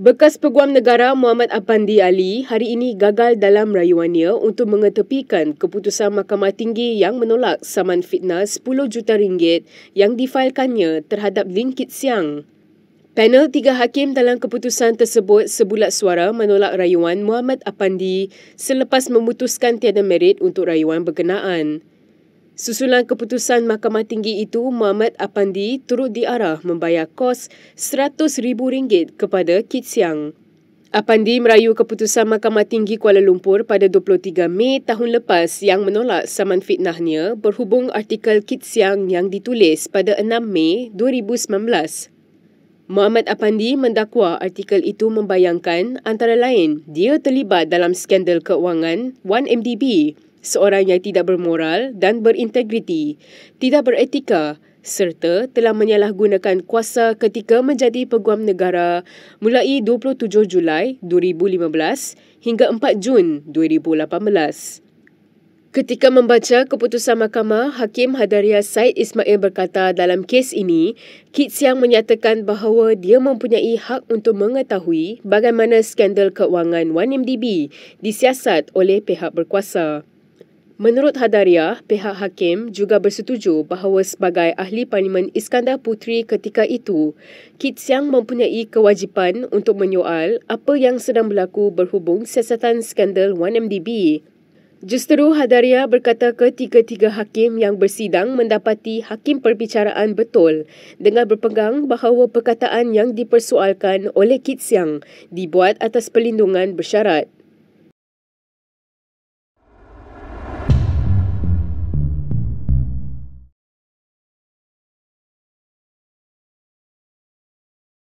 Bekas Peguam Negara Muhammad Apandi Ali hari ini gagal dalam rayuannya untuk mengetepikan keputusan Mahkamah Tinggi yang menolak saman fitnah 10 juta ringgit yang difailkannya terhadap Lin Kit Siang. Panel tiga hakim dalam keputusan tersebut sebulat suara menolak rayuan Muhammad Apandi selepas memutuskan tiada merit untuk rayuan berkenaan. Susulan keputusan Mahkamah Tinggi itu, Muhammad Apandi turut diarah membayar kos rm ringgit kepada Kit Siang. Apandi merayu keputusan Mahkamah Tinggi Kuala Lumpur pada 23 Mei tahun lepas yang menolak saman fitnahnya berhubung artikel Kit Siang yang ditulis pada 6 Mei 2019. Muhammad Apandi mendakwa artikel itu membayangkan antara lain dia terlibat dalam skandal keuangan 1MDB seorang yang tidak bermoral dan berintegriti, tidak beretika serta telah menyalahgunakan kuasa ketika menjadi peguam negara mulai 27 Julai 2015 hingga 4 Jun 2018. Ketika membaca keputusan mahkamah, Hakim Hadaria Said Ismail berkata dalam kes ini, Kit Siang menyatakan bahawa dia mempunyai hak untuk mengetahui bagaimana skandal keuangan 1MDB disiasat oleh pihak berkuasa. Menurut Hadaria, pihak hakim juga bersetuju bahawa sebagai ahli parlimen Iskandar Putri ketika itu, Kit Siang mempunyai kewajipan untuk menyoal apa yang sedang berlaku berhubung siasatan skandal 1MDB. Justeru Hadaria berkata ketiga-tiga hakim yang bersidang mendapati hakim perbicaraan betul dengan berpegang bahawa perkataan yang dipersoalkan oleh Kit Siang dibuat atas perlindungan bersyarat.